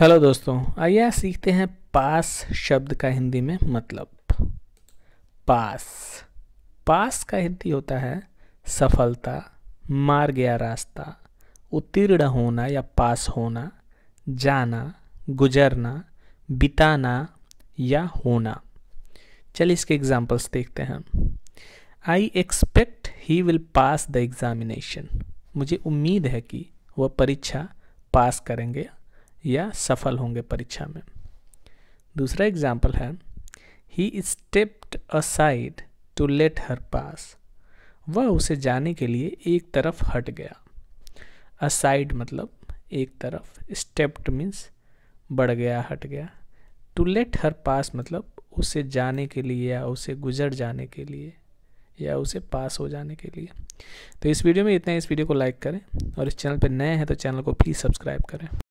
hello दोस्तों आइए सीखते हैं पास शब्द का हिंदी में मतलब पास पास का हिंदी होता है सफलता मार गया रास्ता उत्तीर्ण होना या पास होना जाना गुजरना बिताना या होना चलिए इसके एग्जांपल्स देखते हैं I expect he will pass the examination मुझे उम्मीद है कि वह परीक्षा पास करेंगे या सफल होंगे परीक्षा में दूसरा एग्जाम्पल है he stepped aside to let her pass वह उसे जाने के लिए एक तरफ हट गया असाइड मतलब एक तरफ स्टेप्ड मीन्स बढ़ गया हट गया टू लेट हर पास मतलब उसे जाने के लिए या उसे गुजर जाने के लिए या उसे पास हो जाने के लिए तो इस वीडियो में इतना इस वीडियो को लाइक करें और इस चैनल पर नए हैं तो चैनल को प्लीज़ सब्सक्राइब करें